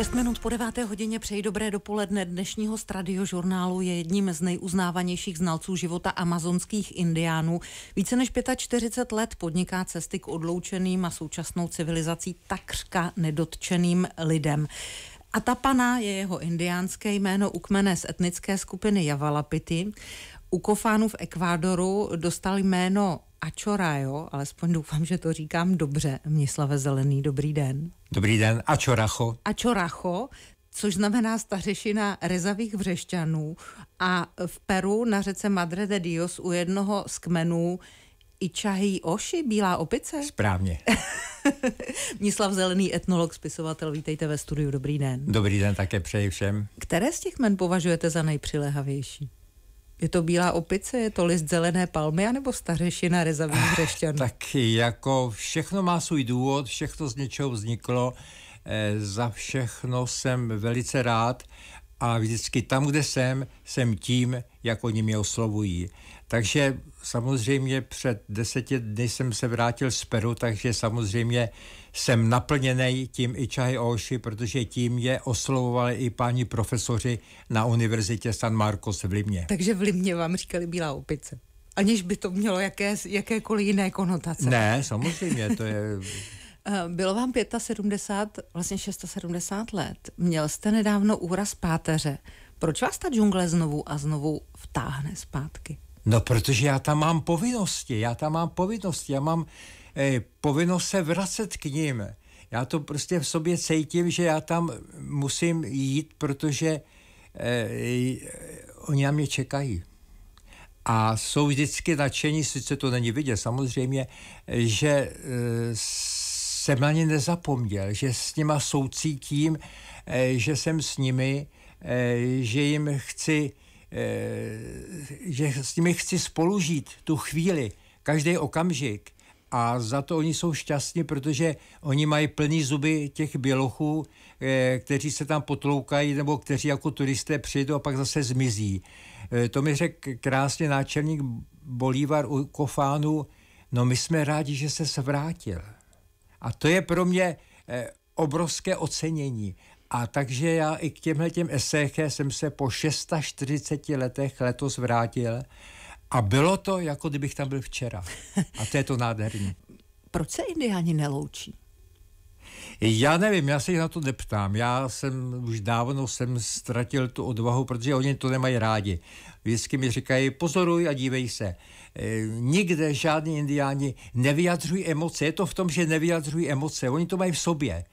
6 minut po 9. hodině přeji dobré dopoledne. Dnešního stradio žurnálu je jedním z nejuznávanějších znalců života amazonských indiánů. Více než 45 let podniká cesty k odloučeným a současnou civilizací takřka nedotčeným lidem. Atapana je jeho indiánské jméno ukmené z etnické skupiny Javalapity. U Kofánu v Ekvádoru dostal jméno Ačorajo, alespoň doufám, že to říkám dobře, Mnislave Zelený, dobrý den. Dobrý den, Ačoracho. Ačoracho, což znamená stařešina rezavých vřešťanů a v Peru na řece Madre de Dios u jednoho z kmenů Ičahí Oši, Bílá opice? Správně. Mislav Zelený, etnolog, spisovatel, vítejte ve studiu, dobrý den. Dobrý den také přeji všem. Které z těch men považujete za nejpřilehavější? Je to bílá opice, je to list zelené palmy, anebo stařešina rezavých hřešťan? Ah, tak jako všechno má svůj důvod, všechno z něčeho vzniklo, e, za všechno jsem velice rád a vždycky tam, kde jsem, jsem tím, jak oni mě oslovují. Takže samozřejmě před deseti dny jsem se vrátil z Peru, takže samozřejmě jsem naplněný tím i čahy Oši, protože tím je oslovovali i páni profesoři na univerzitě San Marcos v Limě. Takže v Limě vám říkali Bílá opice. Aniž by to mělo jaké, jakékoliv jiné konotace. Ne, samozřejmě, to je... Eh, bylo vám 75, vlastně 670 let. Měl jste nedávno úraz páteře. Proč vás ta džungle znovu a znovu vtáhne zpátky? No, protože já tam mám povinnosti, já tam mám povinnosti, já mám eh, povinnost se vracet k ním. Já to prostě v sobě cítím, že já tam musím jít, protože eh, oni na mě čekají. A jsou vždycky nadšení, sice to není vidět samozřejmě, že eh, jsem na ně nezapomněl, že s nima soucítím, eh, že jsem s nimi, eh, že jim chci eh, Eh, že s nimi chci spolužít tu chvíli, každý okamžik. A za to oni jsou šťastní, protože oni mají plný zuby těch bělochů, eh, kteří se tam potloukají nebo kteří jako turisté přijdou a pak zase zmizí. Eh, to mi řekl krásně náčelník Bolívar u Kofánu, no my jsme rádi, že se vrátil. A to je pro mě obrovské ocenění. A takže já i k těmhle těm eséche jsem se po 640 letech letos vrátil a bylo to, jako kdybych tam byl včera. A to je to nádherné. Proč se indiáni neloučí? Já nevím, já se jich na to neptám. Já jsem už dávno jsem ztratil tu odvahu, protože oni to nemají rádi. Vždycky mi říkají, pozoruj a dívej se. E, nikde žádní indiáni nevyjadřují emoce. Je to v tom, že nevyjadřují emoce. Oni to mají v sobě.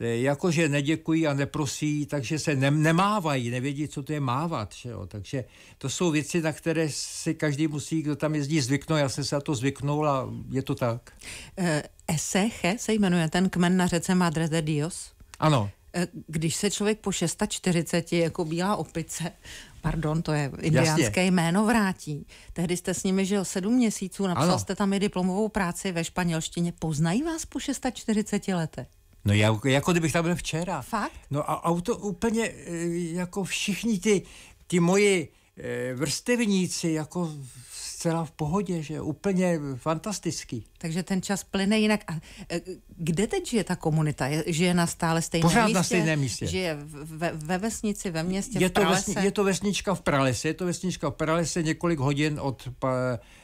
Eh, jakože neděkují a neprosí, takže se ne, nemávají, nevědí, co to je mávat. Že jo? Takže to jsou věci, na které si každý musí, kdo tam jezdí, zvyknout. Já jsem se na to zvyknul a je to tak. Eh, Eseche se jmenuje ten kmen na řece Madre de Dios? Ano. Eh, když se člověk po 640 jako bílá opice, pardon, to je indiánské jméno, vrátí. Tehdy jste s nimi žil sedm měsíců, napsal ano. jste tam i diplomovou práci ve španělštině. Poznají vás po 640 letech? No já, jako kdybych tam byl včera. Fakt? No a auto úplně e, jako všichni ty, ty moji e, vrstevníci jako zcela v pohodě, že úplně fantastický. Takže ten čas plyne jinak. A e, kde teď žije ta komunita? Žije na stále stejném Pořád místě? na stejném místě. Žije ve, ve vesnici, ve městě, je v To vesni, je to vesnička v pralese, je to vesnička v pralese několik hodin od,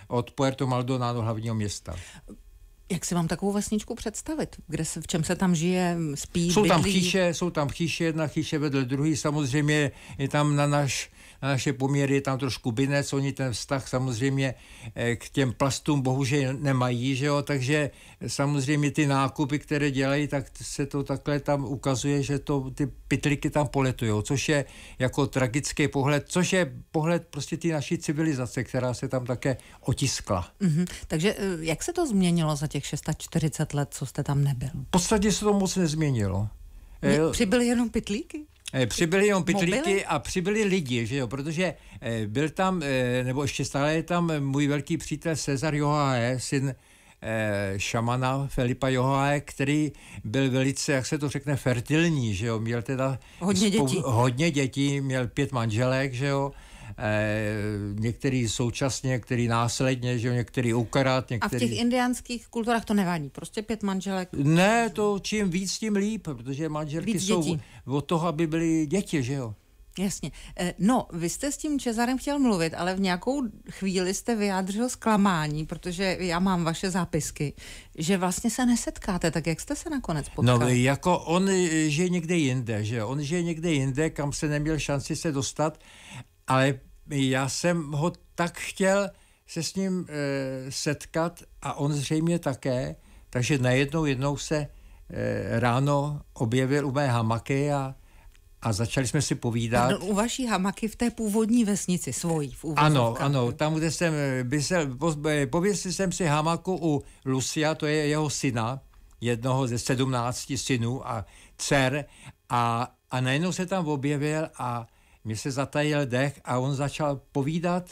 od Puerto Maldonado, hlavního města. Jak si vám takovou vesničku představit? Kde se, v čem se tam žije, spí, Jsou bydlí? tam chýše, jsou tam chýše, jedna chýše vedle druhý. Samozřejmě je tam na náš na naše poměry je tam trošku binec, oni ten vztah samozřejmě eh, k těm plastům bohužel nemají, že jo, takže samozřejmě ty nákupy, které dělají, tak se to takhle tam ukazuje, že to, ty pytliky tam poletují, což je jako tragický pohled, což je pohled prostě ty naší civilizace, která se tam také otiskla. Mm-hmm. Takže eh, jak se to změnilo za těch 640 let, co jste tam nebyl? V podstatě se to moc nezměnilo. Eh, přibyly jenom pytlíky? Eh, přibyly jenom pitlíky mobily? a přibyli lidi, že jo, protože eh, byl tam, eh, nebo ještě stále je tam můj velký přítel Cezar Johae, syn šamana Filipa Johae, který byl velice, jak se to řekne, fertilní, že jo, měl teda... Hodně dětí. hodně dětí, měl pět manželek, že jo, Eh, některý současně, některý následně, že jo, některý ukarát, některý... A v těch indiánských kulturách to nevadí, prostě pět manželek? Ne, to čím víc, tím líp, protože manželky víc jsou dětí. od toho, aby byly děti, že jo. Jasně. Eh, no, vy jste s tím Čezarem chtěl mluvit, ale v nějakou chvíli jste vyjádřil zklamání, protože já mám vaše zápisky, že vlastně se nesetkáte, tak jak jste se nakonec potkal? No, jako on žije někde jinde, že on žije někde jinde, kam se neměl šanci se dostat ale já jsem ho tak chtěl se s ním e, setkat a on zřejmě také, takže najednou jednou se e, ráno objevil u mé hamaky a, a začali jsme si povídat. Pardon, no, u vaší hamaky v té původní vesnici, svojí v Ano, ano, tam, kde jsem eh, bysel, pověsil jsem si hamaku u Lucia, to je jeho syna, jednoho ze sedmnácti synů a dcer a, a najednou se tam objevil a mi se zatajil dech a on začal povídat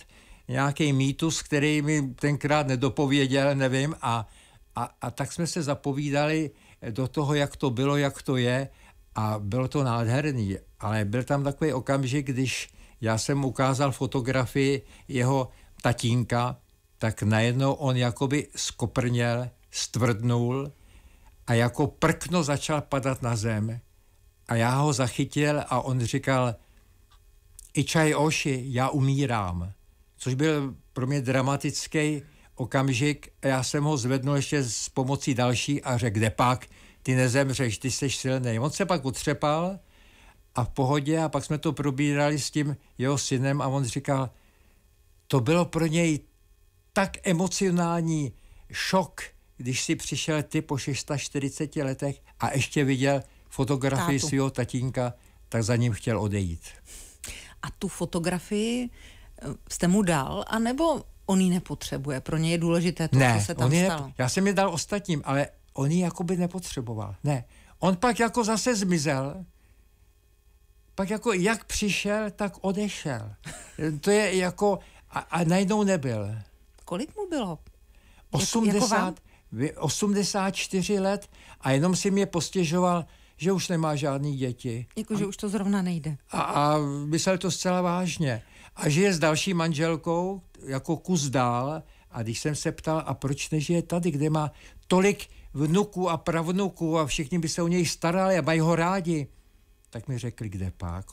nějaký mýtus, který mi tenkrát nedopověděl, nevím, a, a, a tak jsme se zapovídali do toho, jak to bylo, jak to je a bylo to nádherný, ale byl tam takový okamžik, když já jsem ukázal fotografii jeho tatínka, tak najednou on jakoby skoprněl, stvrdnul a jako prkno začal padat na zem. A já ho zachytil a on říkal, Ichai Oshi, Já umírám, což byl pro mě dramatický okamžik. Já jsem ho zvednul ještě s pomocí další a řekl, kde pak, ty nezemřeš, ty jsi silný. On se pak utřepal a v pohodě a pak jsme to probírali s tím jeho synem a on říkal, to bylo pro něj tak emocionální šok, když si přišel ty po 640 letech a ještě viděl fotografii svého tatínka, tak za ním chtěl odejít a tu fotografii eh, jste mu dal, anebo on ji nepotřebuje? Pro ně je důležité to, ne, co se tam on stalo. Ne, já jsem je dal ostatním, ale on ji by nepotřeboval. Ne. On pak jako zase zmizel, pak jako jak přišel, tak odešel. To je jako, a, a najednou nebyl. Kolik mu bylo? 80, jako 84 jako let a jenom si mě postěžoval, že už nemá žádný děti. Jako, a, že už to zrovna nejde. A, a myslel to zcela vážně. A žije s další manželkou, jako kus dál. A když jsem se ptal, a proč nežije tady, kde má tolik vnuků a pravnuků a všichni by se o něj starali a mají ho rádi, tak mi řekli, kde pak.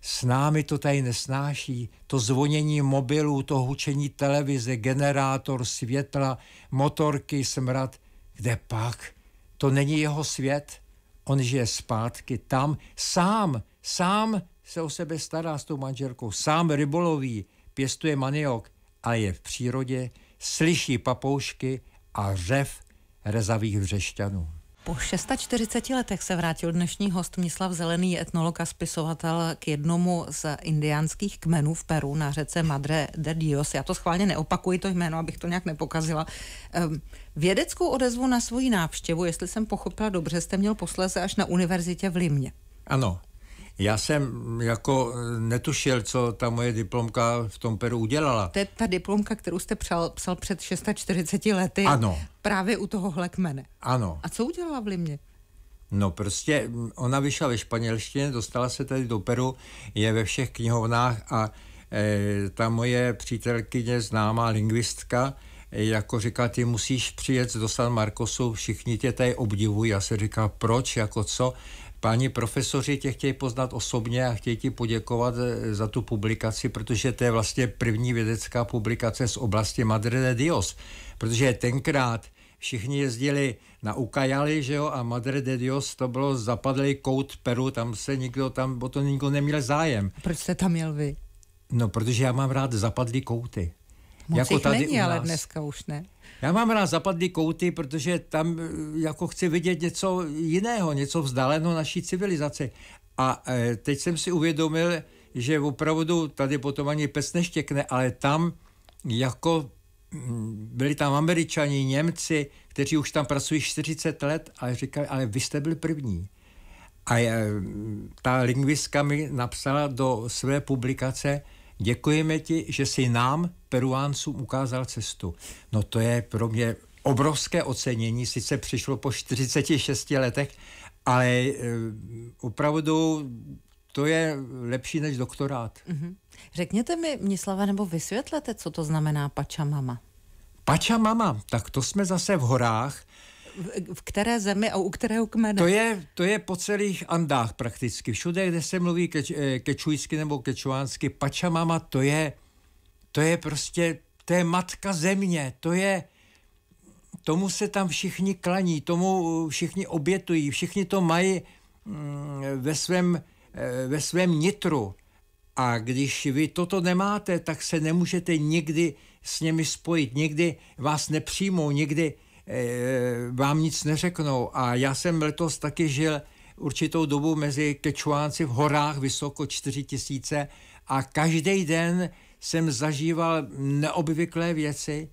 s námi to tady nesnáší, to zvonění mobilů, to hučení televize, generátor, světla, motorky, smrad, kde pak? To není jeho svět on žije zpátky tam, sám, sám se o sebe stará s tou manželkou, sám ryboloví, pěstuje maniok, a je v přírodě, slyší papoušky a řev rezavých vřešťanů. Po 640 letech se vrátil dnešní host Mislav Zelený, etnolog a spisovatel k jednomu z indiánských kmenů v Peru na řece Madre de Dios. Já to schválně neopakuji to jméno, abych to nějak nepokazila. Ehm, vědeckou odezvu na svoji návštěvu, jestli jsem pochopila dobře, jste měl posléze až na univerzitě v Limě. Ano, já jsem jako netušil, co ta moje diplomka v tom Peru udělala. To je ta diplomka, kterou jste psal, psal před 640 lety. Ano. Právě u toho kmene. Ano. A co udělala v Limě? No prostě ona vyšla ve španělštině, dostala se tady do Peru, je ve všech knihovnách a e, ta moje přítelkyně, známá lingvistka, e, jako říká, ty musíš přijet do San Marcosu, všichni tě tady obdivují. Já se říká, proč, jako co? Páni profesoři tě chtějí poznat osobně a chtějí ti poděkovat eh, za tu publikaci, protože to je vlastně první vědecká publikace z oblasti Madre de Dios. Protože tenkrát všichni jezdili na Ukajali, že jo, a Madre de Dios to bylo zapadlý kout Peru, tam se nikdo, tam o to nikdo neměl zájem. Proč jste tam jel vy? No, protože já mám rád zapadlý kouty. Moc jako jich tady není, ale dneska už ne. Já mám rád zapadlý kouty, protože tam eh, jako chci vidět něco jiného, něco vzdáleného naší civilizaci. A eh, teď jsem si uvědomil, že opravdu tady potom ani pes neštěkne, ale tam jako hm, byli tam američani, Němci, kteří už tam pracují 40 let a říkali, ale vy jste byli první. A eh, ta lingvistka mi napsala do své publikace, děkujeme ti, že jsi nám, Peruáncům, ukázal cestu. No to je pro mě obrovské ocenění, sice přišlo po 46 letech, ale uh, opravdu to je lepší než doktorát. Mm-hmm. Řekněte mi, Mislava, nebo vysvětlete, co to znamená Pačamama. Pačamama, tak to jsme zase v horách, v které zemi a u kterého kmene? To je, to je po celých Andách prakticky. Všude, kde se mluví keč, eh, kečujsky nebo kečuánsky, Pačamama, to je, to je prostě, to je matka země, to je, tomu se tam všichni klaní, tomu všichni obětují, všichni to mají mm, ve svém, eh, ve svém nitru. A když vy toto nemáte, tak se nemůžete nikdy s nimi spojit, nikdy vás nepřijmou, nikdy Eh, vám nic neřeknou. A já jsem letos taky žil určitou dobu mezi Kečuánci v horách vysoko 4000 a každý den jsem zažíval neobvyklé věci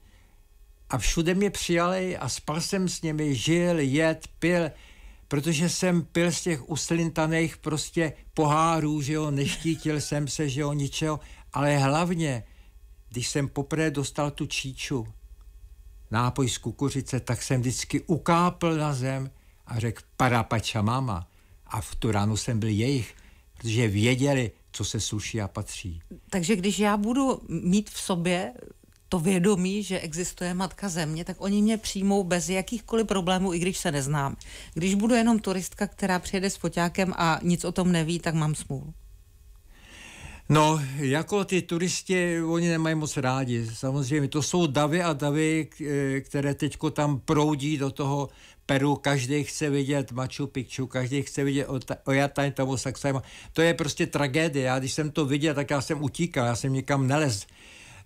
a všude mě přijali a spal jsem s nimi, žil, jed, pil, protože jsem pil z těch uslintaných prostě pohárů, že jo, neštítil jsem se, že jo, ničeho, ale hlavně, když jsem poprvé dostal tu číču, nápoj z kukuřice, tak jsem vždycky ukápl na zem a řekl parapača mama. A v tu ránu jsem byl jejich, protože věděli, co se suší a patří. Takže když já budu mít v sobě to vědomí, že existuje Matka Země, tak oni mě přijmou bez jakýchkoliv problémů, i když se neznám. Když budu jenom turistka, která přijede s foťákem a nic o tom neví, tak mám smůlu. No, jako ty turisti, oni nemají moc rádi. Samozřejmě to jsou davy a davy, e, které teď tam proudí do toho Peru. Každý chce vidět Machu Picchu, každý chce vidět Ojataj, Tavo Saksajma. To je prostě tragédie. Já když jsem to viděl, tak já jsem utíkal, já jsem nikam nelez.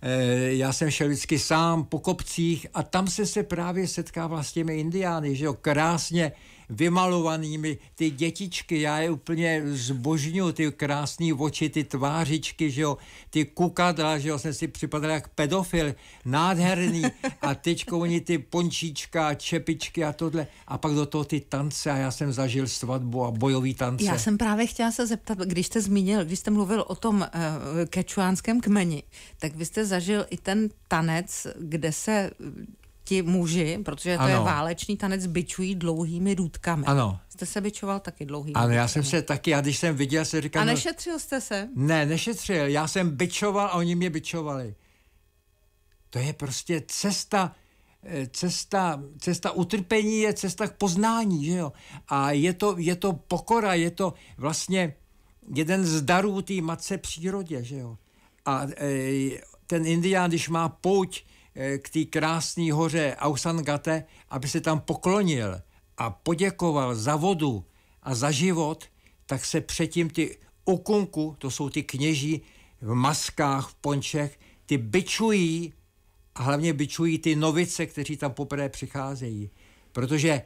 E, já jsem šel vždycky sám po kopcích a tam se se právě setkával vlastně s těmi indiány, že jo, krásně vymalovanými, ty dětičky, já je úplně zbožňuju, ty krásné oči, ty tvářičky, že jo, ty kukadla, že jo, jsem si připadal jak pedofil, nádherný a teďko oni ty pončíčka, čepičky a tohle a pak do toho ty tance a já jsem zažil svatbu a bojový tance. Já jsem právě chtěla se zeptat, když jste zmínil, když jste mluvil o tom uh, kečuánském kmeni, tak vy jste zažil i ten tanec, kde se ti muži, protože to ano. je válečný tanec, byčují dlouhými důtkami. Ano. Jste se byčoval taky dlouhými Ano, já jsem se taky, A když jsem viděl, jsem říkal... A no- nešetřil jste se? Ne, nešetřil, já jsem byčoval a oni mě byčovali. To je prostě cesta, eh, cesta, cesta utrpení je cesta k poznání, že jo? A je to, je to pokora, je to vlastně jeden z darů té matce přírodě, že jo? A e, ten indián, když má pouť Eh, k té krásné hoře Ausangate, aby se tam poklonil a poděkoval za vodu a za život, tak se předtím ty ukunku, to jsou ty kněží v maskách, v pončech, ty byčují a hlavně byčují ty novice, kteří tam poprvé přicházejí. Protože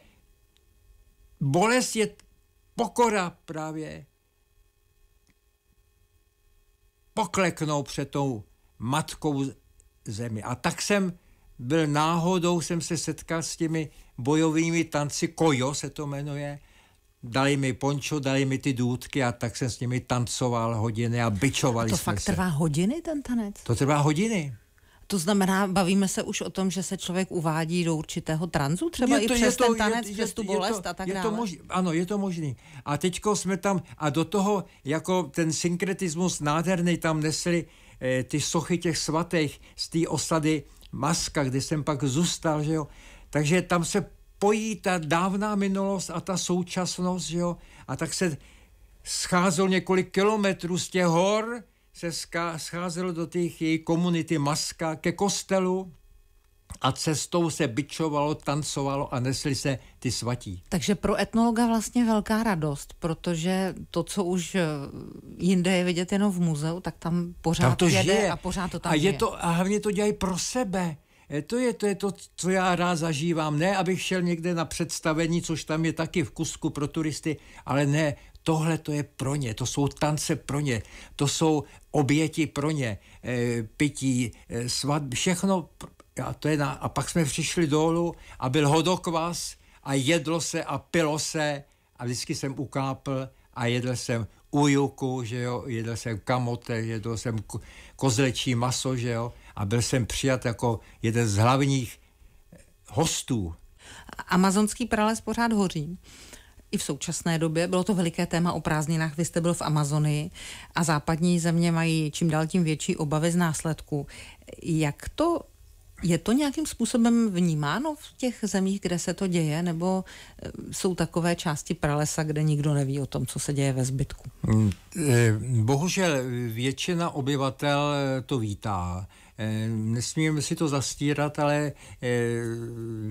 bolest je pokora právě pokleknou před tou matkou zemi. A tak jsem byl náhodou, jsem se setkal s těmi bojovými tanci, kojo se to jmenuje, dali mi pončo, dali mi ty důdky a tak jsem s nimi tancoval hodiny a byčovali a to fakt se. trvá hodiny ten tanec? To trvá hodiny. To znamená, bavíme se už o tom, že se člověk uvádí do určitého tranzu, třeba je to, i přes to, ten tanec, je, přes tu bolest je to, a tak je dále. To mož, ano, je to možný. A teďko jsme tam, a do toho jako ten synkretismus nádherný tam nesli uh, Eh, ty sochy těch svatých z té osady Maska, kde jsem pak zůstal, že jo. Takže tam se pojí ta dávná minulost a ta současnost, že jo. A tak se scházel několik kilometrů z těch hor, se scházel do těch její komunity Maska ke kostelu, a cestou se byčovalo, tancovalo a nesli se ty svatí. Takže pro etnologa vlastně velká radost, protože to, co už eh, jinde je vidět jenom v muzeu, tak tam pořád tam to jede žije. a pořád to tam a je To, a hlavně to dělají pro sebe. Eh, to je, to je to, co já rád zažívám. Ne, abych šel někde na představení, což tam je taky v kusku pro turisty, ale ne, tohle to je pro ně, to jsou tance pro ně, to jsou oběti pro ně, eh, pití, svatby, všechno a, to je na, a pak jsme přišli dolů a byl hodokvas a jedlo se a pilo se a vždycky jsem ukápl a jedl jsem ujuku, že jo, jedl jsem kamote, jedl jsem kozlečí maso, že jo, a byl jsem přijat jako jeden z hlavních eh, hostů. Amazonský prales pořád hoří. I v současné době bylo to veliké téma o prázdninách. Vy jste byl v Amazonii a západní země mají čím dál tím větší obavy z následků. Jak to je to nějakým způsobem vnímáno v těch zemích, kde se to děje, nebo eh, jsou takové části pralesa, kde nikdo neví o tom, co se děje ve zbytku? Hmm. Eh, bohužel většina obyvatel eh, to vítá. Eh, nesmíme si to zastírat, ale eh,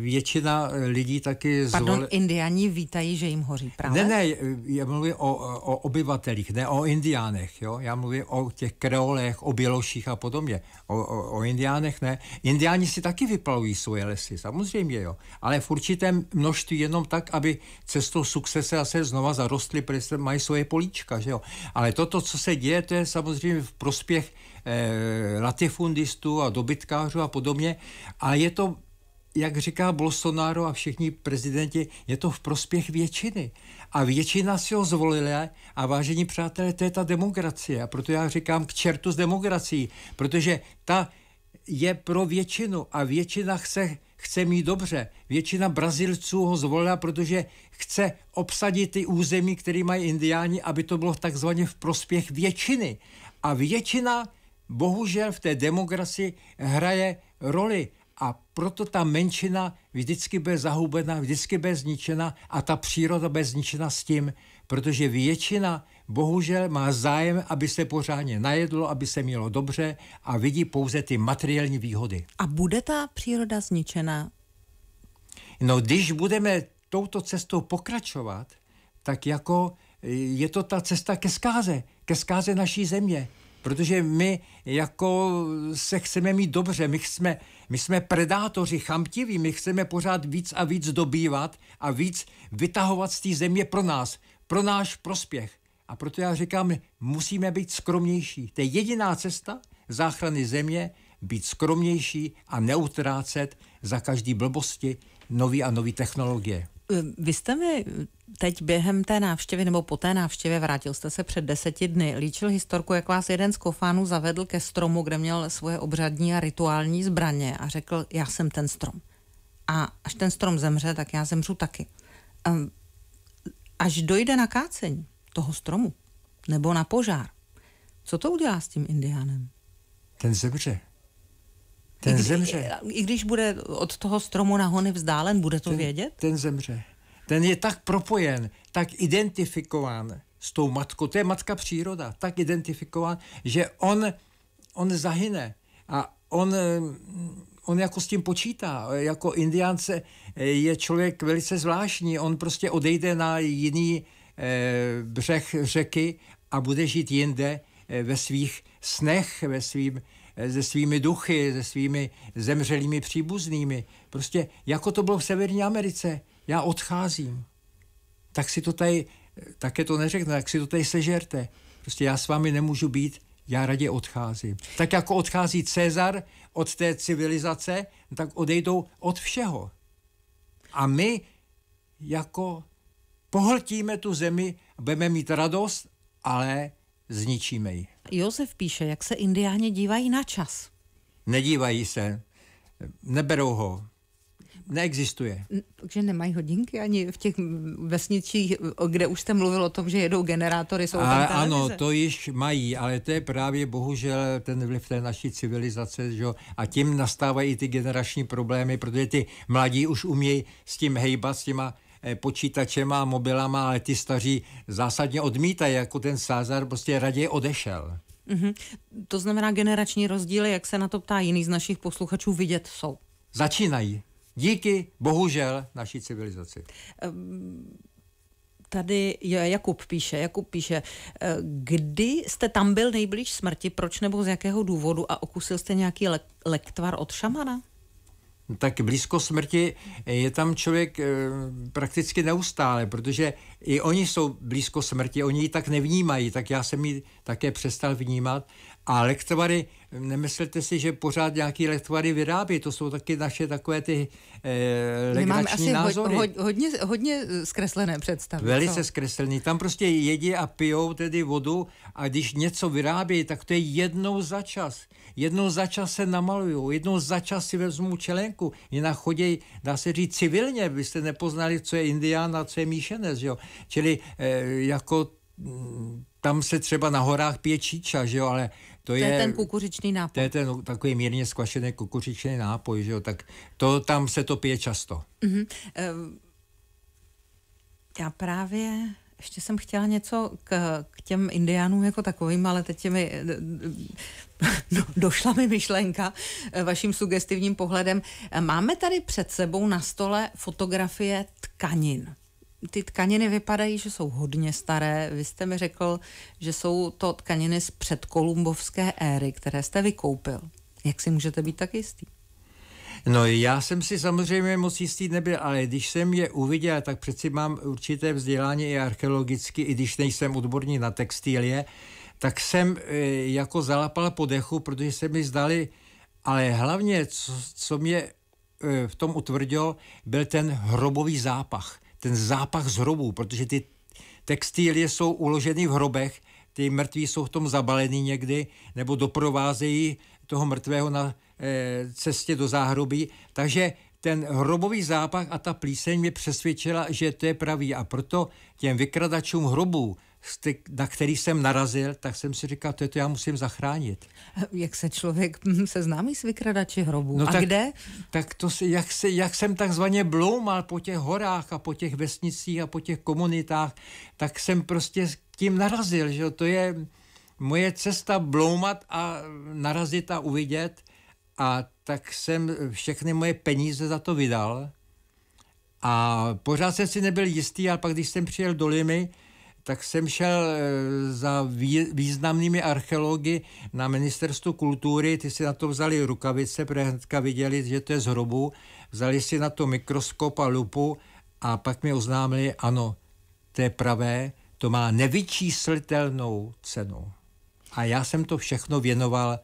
většina lidí taky... Pardon, zvol... indiani vítají, že jim hoří právě. Ne, ne, já mluvím o, o obyvatelích, ne o indiánech, jo? já mluvím o těch kreolech, o běloších a podobně, o, o, o indiánech ne. Indiáni si taky vyplavují svoje lesy, samozřejmě, jo, ale v určitém množství jenom tak, aby cestou sukcese zase znova zarostly, protože mají svoje políčka, že jo. Ale toto, co se děje, to je samozřejmě v prospěch Eh, latifundistů a dobytkářů a podobně. A je to jak říká Bolsonaro a všichni prezidenti, je to v prospěch většiny. A většina si ho zvolila a vážení přátelé, to je ta demokracie. A proto já říkám k čertu s demokracií, protože ta je pro většinu a většina chce, chce mít dobře. Většina Brazilců ho zvolila, protože chce obsadit ty území, které mají indiáni, aby to bylo takzvaně v prospěch většiny. A většina bohužel v té demokracii hraje roli a proto ta menšina vždycky bude zahubena, vždycky bude zničena a ta příroda bude zničena s tím, protože většina bohužel má zájem, aby se pořádně najedlo, aby se mělo dobře a vidí pouze ty materiální výhody. A bude ta příroda zničena? No, když budeme touto cestou pokračovat, tak jako e, je to ta cesta ke zkáze, ke zkáze naší země protože my jako se chceme mít dobře, my jsme, my jsme predátoři chamtiví, my chceme pořád víc a víc dobývat a víc vytahovat z té země pro nás, pro náš prospěch. A proto já říkám, musíme být skromnější. To je jediná cesta záchrany země, být skromnější a neutrácet za každý blbosti nový a nový technologie. Vy jste mi teď během té návštěvy nebo po té návštěvě vrátil jste se před deseti dny. Líčil historku, jak vás jeden z kofánů zavedl ke stromu, kde měl svoje obřadní a rituální zbraně a řekl, já jsem ten strom. A až ten strom zemře, tak já zemřu taky. Ehm, až dojde na kácení toho stromu nebo na požár, co to udělá s tím indiánem? Ten zemře. Ten I když, zemře. I když bude od toho stromu na hony vzdálen, bude to ten, vědět? Ten zemře. Ten je tak propojen, tak identifikován s tou matkou, to je matka příroda, tak identifikován, že on, on zahyne a on, eh, on jako s tím počítá. Jako indiánce eh, je člověk velice zvláštní, on prostě odejde na jiný eh, břeh řeky a bude žít jinde eh, ve svých snech, ve svým Eh, se svými duchy, se svými zemřelými příbuznými. Prostě jako to bylo v Severní Americe, já odcházím. Tak si to tady, eh, také to neřekne, tak si to tady sežerte. Prostě já s vámi nemůžu být, já raději odcházím. Tak jako odchází Cezar od té civilizace, tak odejdou od všeho. A my jako pohltíme tu zemi, budeme mít radost, ale zničíme ji. Josef píše, jak se indiáni dívají na čas. Nedívají se, neberou ho, neexistuje. Takže nemají hodinky ani v těch vesnicích, kde už jste mluvil o tom, že jedou generátory, jsou a, tam Ano, to již mají, ale to je právě bohužel ten vliv té naší civilizace, že? a tím nastávají ty generační problémy, protože ty mladí už umějí s tím hejbat, s těma Eh, počítačema a mobilama, ale ty staří zásadně odmítají, jako ten Sázar prostě raději odešel. Mm-hmm. To znamená generační rozdíly, jak se na to ptá jiný z našich posluchačů, vidět jsou. Začínají. Díky, bohužel, naší civilizaci. Um tady Jakub píše, Jakub píše, eh, kdy jste tam byl nejblíž smrti, proč nebo z jakého důvodu a okusil jste nějaký lektvar od šamana? tak blízko smrti je tam člověk eh, prakticky neustále, protože i oni jsou blízko smrti, oni ji tak nevnímají, tak já jsem ji také přestal vnímat a lektvary, nemyslete si, že pořád nějaký lektvary vyrábí, to jsou taky naše takové ty eh, legrační názory. Ho, ho, hodně, hodně zkreslené představy. Velice co? zkreslený. Tam prostě jedí a pijou tedy vodu a když něco vyrábí, tak to je jednou za čas. Jednou za čas se namalují, jednou za čas si vezmou čelenku, jinak chodí, dá se říct, civilně, byste nepoznali, co je indián a co je míšenec, jo. Čili eh, jako mm, tam se třeba na horách pije číča, že jo, ale to, to je, je ten kukuřičný nápoj. To je ten takový mírně zkvašený kukuřičný nápoj, že jo, tak to tam se to pije často. Uh-huh. Uh, já právě ještě jsem chtěla něco k, k těm indiánům jako takovým, ale teď mi eh, eh, No došla mi myšlenka vaším sugestivním pohledem. Máme tady před sebou na stole fotografie tkanin ty tkaniny vypadají, že jsou hodně staré. Vy jste mi řekl, že jsou to tkaniny z předkolumbovské éry, které jste vykoupil. Jak si můžete být tak jistý? No já jsem si samozřejmě moc jistý nebyl, ale když jsem je uviděl, tak přeci mám určité vzdělání i archeologicky, i když nejsem odborník na textilie, tak jsem eh, jako zalapal po dechu, protože se mi zdali, ale hlavně, co, co mě eh, v tom utvrdilo, byl ten hrobový zápach ten zápach z hrobů, protože ty textilie jsou uloženy v hrobech, ty mrtví jsou v tom zabalený někdy, nebo doprovázejí toho mrtvého na e, cestě do záhrobí. Takže ten hrobový zápach a ta plíseň mě přesvědčila, že to je pravý. A proto těm vykradačům hrobů na který jsem narazil, tak jsem si říkal, to je to já musím zachránit. Eh, jak se člověk hm, seznámí s vykradači hrobů? No a tak, kde? Tak to, jak, se, jak jsem takzvaně bloumal po těch horách a po těch vesnicích a po těch komunitách, tak jsem prostě tím narazil, že to je moje cesta bloumat a narazit a uvidět a tak jsem všechny moje peníze za to vydal a pořád jsem si nebyl jistý, ale pak když jsem přijel do Limy, tak jsem šel eh, za významnými archeology na ministerstvu kultury, ty si na to vzali rukavice, protože hnedka viděli, že to je z hrobu, vzali si na to mikroskop a lupu a pak mi oznámili, ano, to je pravé, to má nevyčíslitelnou cenu. A já jsem to všechno věnoval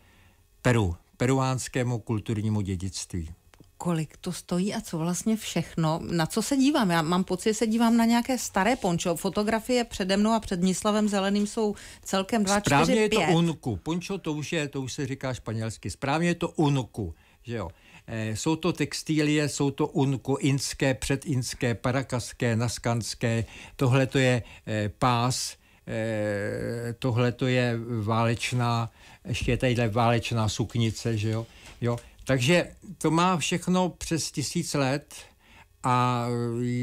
Peru, peruánskému kulturnímu dědictví kolik to stojí a co vlastně všechno, na co se dívám. Já mám pocit, že se dívám na nějaké staré pončo. Fotografie přede mnou a před Nislavem Zeleným jsou celkem 2, Správně je to unku. Pončo to už je, to už se říká španělsky. Správně je to unku, že jo. E, jsou to textílie, jsou to unku, inské, předinské, parakaské, naskanské. Tohle to je e, pás, e, tohle to je válečná, ještě je tady válečná suknice, že jo. jo. Takže to má všechno přes tisíc let a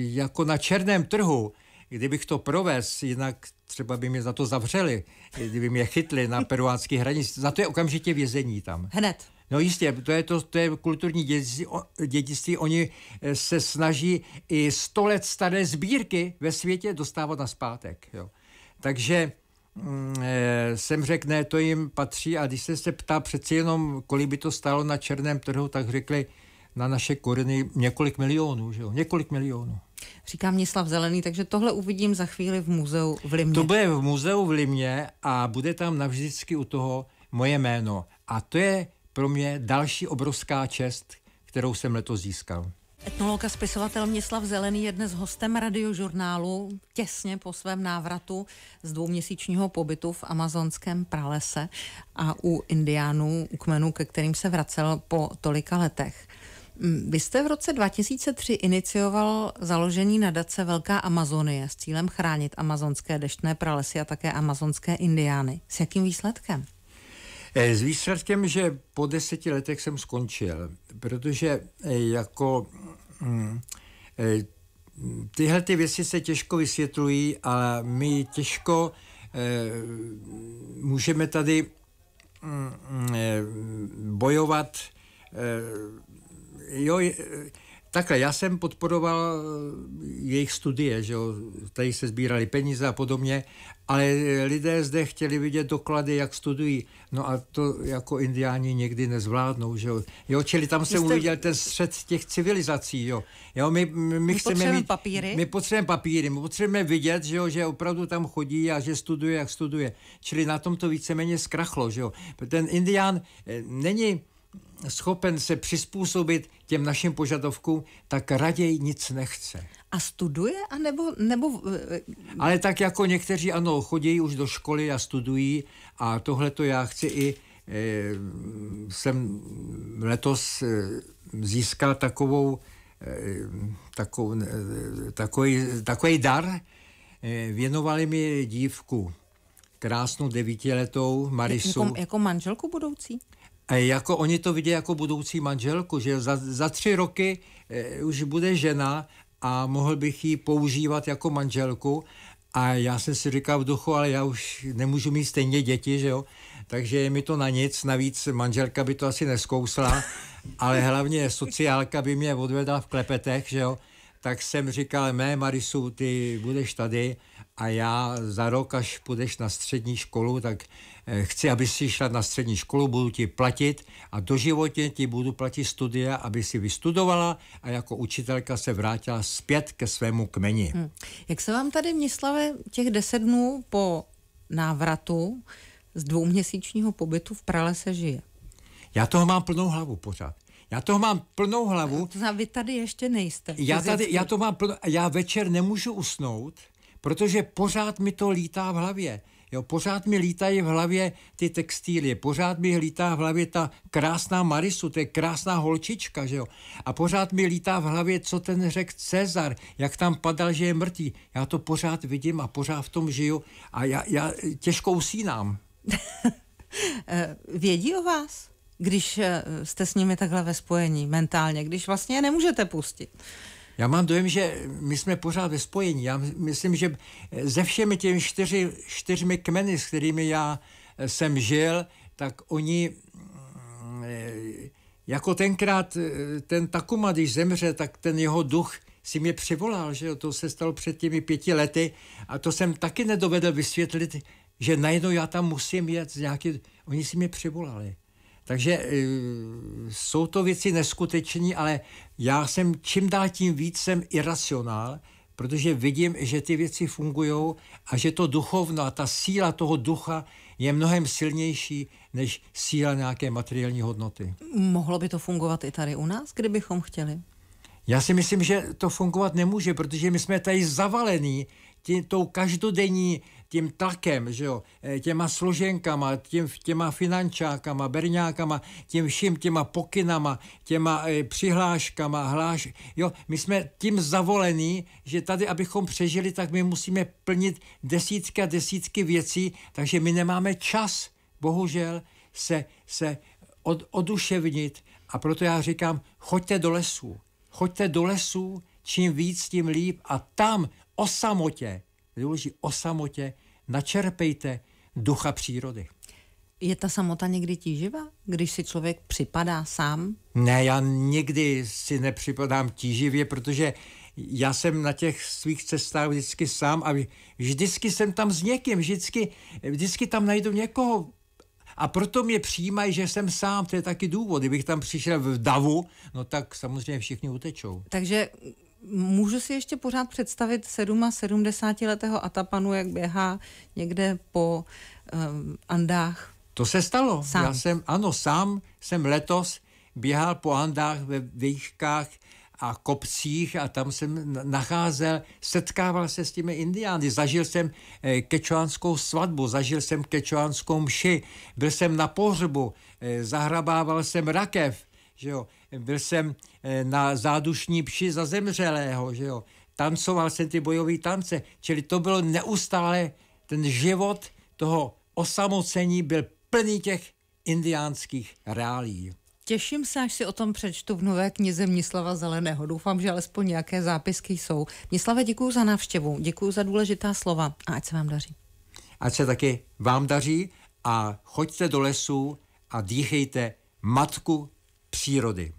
jako na černém trhu, kdybych to provez, jinak třeba by mě za to zavřeli, kdyby mě chytli na peruánský hranici. Za to je okamžitě vězení tam. Hned. No jistě, to je, to, to je kulturní dědictví, dědictví. Oni eh, se snaží i 100 let staré sbírky ve světě dostávat na zpátek. Takže jsem mm, eh, řekl, ne, to jim patří a když jste se ptá přeci jenom, kolik by to stálo na černém trhu, tak řekli na naše koruny několik milionů, že jo, několik milionů. Říká Mnislav Zelený, takže tohle uvidím za chvíli v muzeu v Limě. To bude v muzeu v Limě a bude tam navždycky u toho moje jméno. A to je pro mě další obrovská čest, kterou jsem letos získal. Etnolog a spisovatel Měslav Zelený je dnes hostem radiožurnálu těsně po svém návratu z dvouměsíčního pobytu v amazonském pralese a u indiánů, u kmenů, ke kterým se vracel po tolika letech. Mm, vy jste v roce 2003 inicioval založení nadace Velká Amazonie s cílem chránit amazonské deštné pralesy a také amazonské indiány. S jakým výsledkem? Eh, s výsledkem, že po deseti letech jsem skončil, protože eh, jako Mm. Eh, tyhle ty věci se těžko vysvětlují a my těžko eh, můžeme tady mm, mm, eh, bojovat. Jo, Takhle, já jsem podporoval eh, jejich studie, že jo, tady se sbírali peníze a podobně, ale eh, lidé zde chtěli vidět doklady, jak studují. No a to jako indiáni někdy nezvládnou, že jo. Jo, čili tam jsem jste... uviděl ten střed těch civilizací, jo. Jo, my, my, my chceme mít... papíry? My potřebujeme papíry, my potřebujeme vidět, že jo, že opravdu tam chodí a že studuje, jak studuje. Čili na tom to víceméně zkrachlo, že jo. Ten indián eh, není schopen se přizpůsobit těm našim požadovkům, tak raději nic nechce. A studuje? A nebo, nebo... Eh, Ale tak jako někteří, ano, chodí už do školy a studují a tohle to já chci i e, jsem letos eh, získal takovou, takovou takový, takový dar. Věnovali mi dívku, krásnou devítiletou Marisu. Jako, jako manželku budoucí? Jako oni to vidí jako budoucí manželku, že za, za tři roky eh, už bude žena a mohl bych ji používat jako manželku a já jsem si říkal v duchu, ale já už nemůžu mít stejně děti, že jo, takže je mi to na nic, navíc manželka by to asi neskousla, ale hlavně sociálka by mě odvedla v klepetech, že jo, tak jsem říkal, mé Marisu, ty budeš tady a já za rok, až půjdeš na střední školu, tak Eh, chci, aby si šla na střední školu, budu ti platit a doživotně ti budu platit studia, aby si vystudovala a jako učitelka se vrátila zpět ke svému kmeni. Hmm. Jak se vám tady, Mnislave, těch deset dnů po návratu z dvouměsíčního pobytu v pralese žije? Já toho mám plnou hlavu pořád. Já toho mám plnou hlavu. To znamená, vy tady ještě nejste. Já, tady, já to mám plno, já večer nemůžu usnout, protože pořád mi to lítá v hlavě. Jo, pořád mi lítají v hlavě ty textílie, pořád mi lítá v hlavě ta krásná Marisu, to je krásná holčička, že jo. A pořád mi lítá v hlavě, co ten řekl Cezar, jak tam padal, že je mrtvý. Já to pořád vidím a pořád v tom žiju a já, já těžko usínám. Eh, vědí o vás, když eh, jste s nimi takhle ve spojení mentálně, když vlastně je nemůžete pustit? Já mám dojem, že my jsme pořád ve spojení. Já myslím, že ze všemi těmi čtyři, čtyřmi kmeny, s kterými já jsem žil, tak oni eh, jako tenkrát eh, ten Takuma, když zemře, tak ten jeho duch si mě přivolal, že to se stalo před těmi pěti lety a to jsem taky nedovedl vysvětlit, že najednou já tam musím jet nějaký, oni si mě přivolali. Takže eh, jsou to věci neskuteční, ale já jsem čím dál tím víc jsem iracionál, protože vidím, že ty věci fungují a že to duchovno ta síla toho ducha je mnohem silnější než síla nějaké materiální hodnoty. Mohlo by to fungovat i tady u nás, kdybychom chtěli? Já si myslím, že to fungovat nemůže, protože my jsme tady zavalení tě, tou každodenní tím tlakem, že jo, eh, těma složenkama, tím, těma finančákama, berňákama, tím vším, těma pokynama, těma e, přihláškama, hláš, jo, my jsme tím zavolení, že tady, abychom přežili, tak my musíme plnit desítky a desítky věcí, takže my nemáme čas, bohužel, se, se od, oduševnit a proto já říkám, choďte do lesů, choďte do lesů, čím víc, tím líp a tam o samotě důleží o samotě, načerpejte ducha přírody. Je ta samota někdy tíživá, když si člověk připadá sám? Ne, já nikdy si nepřipadám tíživě, protože já jsem na těch svých cestách vždycky sám a vždycky jsem tam s někým, vždycky, vždycky tam najdu někoho, a proto mě přijímají, že jsem sám, to je taky důvod. Kdybych tam přišel v davu, no tak samozřejmě všichni utečou. Takže Můžu si ještě pořád představit 77-letého Atapanu, jak běhá někde po um, Andách. To se stalo. Sám. Já jsem, ano, sám jsem letos běhal po Andách ve výškách a kopcích a tam jsem nacházel, setkával se s těmi indiány, zažil jsem eh, kečuánskou svatbu, zažil jsem kečuánskou mši, byl jsem na pohřbu, eh, zahrabával jsem rakev, že jo. Byl jsem eh, na zádušní pši za zemřelého, že jo. tancoval jsem ty bojové tance, čili to bylo neustále, ten život toho osamocení byl plný těch indiánských reálí. Těším se, až si o tom přečtu v nové knize Mislava Zeleného. Doufám, že alespoň nějaké zápisky jsou. Mislave, děkuji za návštěvu, děkuji za důležitá slova a ať se vám daří. Ať se taky vám daří a choďte do lesu a dýchejte matku přírody.